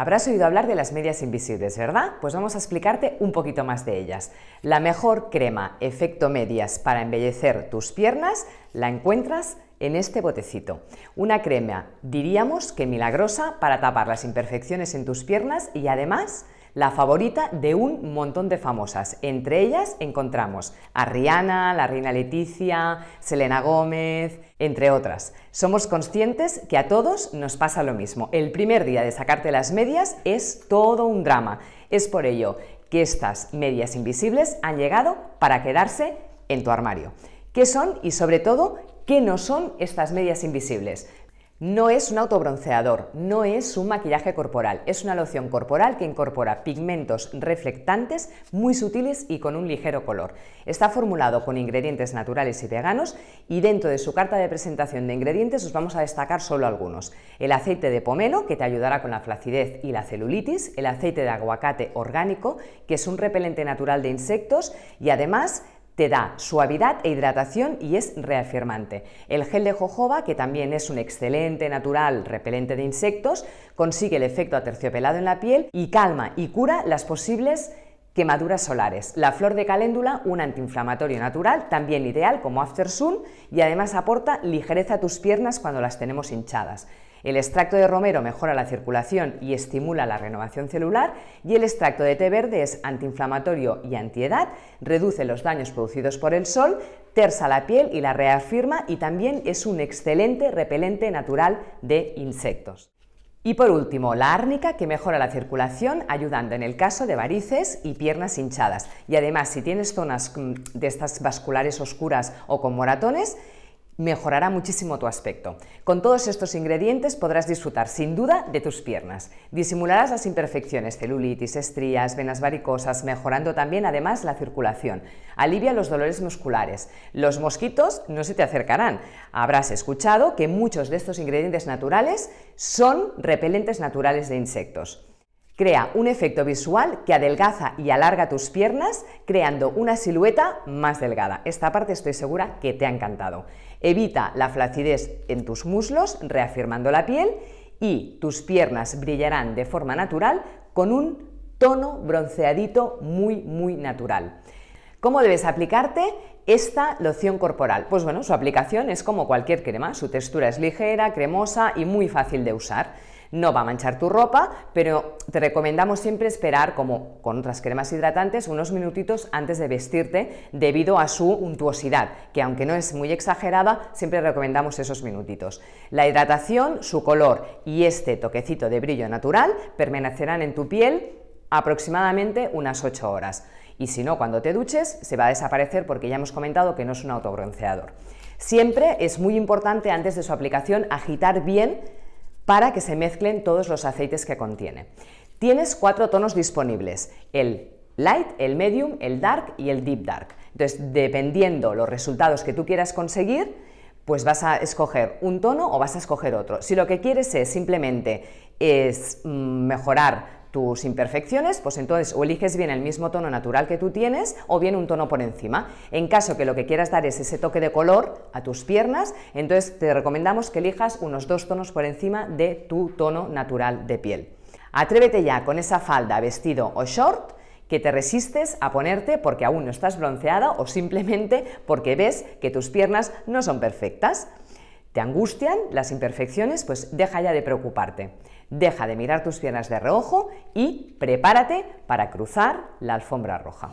Habrás oído hablar de las medias invisibles, ¿verdad? Pues vamos a explicarte un poquito más de ellas. La mejor crema efecto medias para embellecer tus piernas la encuentras en este botecito. Una crema, diríamos que milagrosa, para tapar las imperfecciones en tus piernas y además la favorita de un montón de famosas. Entre ellas encontramos a Rihanna, la reina Leticia, Selena Gómez, entre otras. Somos conscientes que a todos nos pasa lo mismo. El primer día de sacarte las medias es todo un drama. Es por ello que estas medias invisibles han llegado para quedarse en tu armario. ¿Qué son y sobre todo qué no son estas medias invisibles? No es un autobronceador, no es un maquillaje corporal, es una loción corporal que incorpora pigmentos reflectantes muy sutiles y con un ligero color. Está formulado con ingredientes naturales y veganos y dentro de su carta de presentación de ingredientes os vamos a destacar solo algunos. El aceite de pomelo, que te ayudará con la flacidez y la celulitis, el aceite de aguacate orgánico, que es un repelente natural de insectos y además te da suavidad e hidratación y es reafirmante. El gel de jojoba, que también es un excelente natural repelente de insectos, consigue el efecto aterciopelado en la piel y calma y cura las posibles quemaduras solares. La flor de caléndula, un antiinflamatorio natural, también ideal como after y además aporta ligereza a tus piernas cuando las tenemos hinchadas. El extracto de romero mejora la circulación y estimula la renovación celular y el extracto de té verde es antiinflamatorio y antiedad, reduce los daños producidos por el sol, tersa la piel y la reafirma y también es un excelente repelente natural de insectos. Y por último, la árnica que mejora la circulación ayudando en el caso de varices y piernas hinchadas. Y además, si tienes zonas mm, de estas vasculares oscuras o con moratones, mejorará muchísimo tu aspecto. Con todos estos ingredientes podrás disfrutar sin duda de tus piernas. Disimularás las imperfecciones, celulitis, estrías, venas varicosas, mejorando también además la circulación. Alivia los dolores musculares. Los mosquitos no se te acercarán. Habrás escuchado que muchos de estos ingredientes naturales son repelentes naturales de insectos. Crea un efecto visual que adelgaza y alarga tus piernas, creando una silueta más delgada. Esta parte estoy segura que te ha encantado. Evita la flacidez en tus muslos, reafirmando la piel, y tus piernas brillarán de forma natural con un tono bronceadito muy, muy natural. ¿Cómo debes aplicarte esta loción corporal? Pues bueno, su aplicación es como cualquier crema, su textura es ligera, cremosa y muy fácil de usar. No va a manchar tu ropa, pero te recomendamos siempre esperar, como con otras cremas hidratantes, unos minutitos antes de vestirte debido a su untuosidad, que aunque no es muy exagerada, siempre recomendamos esos minutitos. La hidratación, su color y este toquecito de brillo natural permanecerán en tu piel aproximadamente unas 8 horas. Y si no, cuando te duches se va a desaparecer porque ya hemos comentado que no es un autobronceador. Siempre es muy importante antes de su aplicación agitar bien para que se mezclen todos los aceites que contiene. Tienes cuatro tonos disponibles, el light, el medium, el dark y el deep dark. Entonces, dependiendo los resultados que tú quieras conseguir, pues vas a escoger un tono o vas a escoger otro. Si lo que quieres es simplemente es mm, mejorar tus imperfecciones, pues entonces o eliges bien el mismo tono natural que tú tienes o bien un tono por encima. En caso que lo que quieras dar es ese toque de color a tus piernas, entonces te recomendamos que elijas unos dos tonos por encima de tu tono natural de piel. Atrévete ya con esa falda, vestido o short que te resistes a ponerte porque aún no estás bronceada o simplemente porque ves que tus piernas no son perfectas. ¿Te angustian las imperfecciones? Pues deja ya de preocuparte. Deja de mirar tus piernas de reojo y prepárate para cruzar la alfombra roja.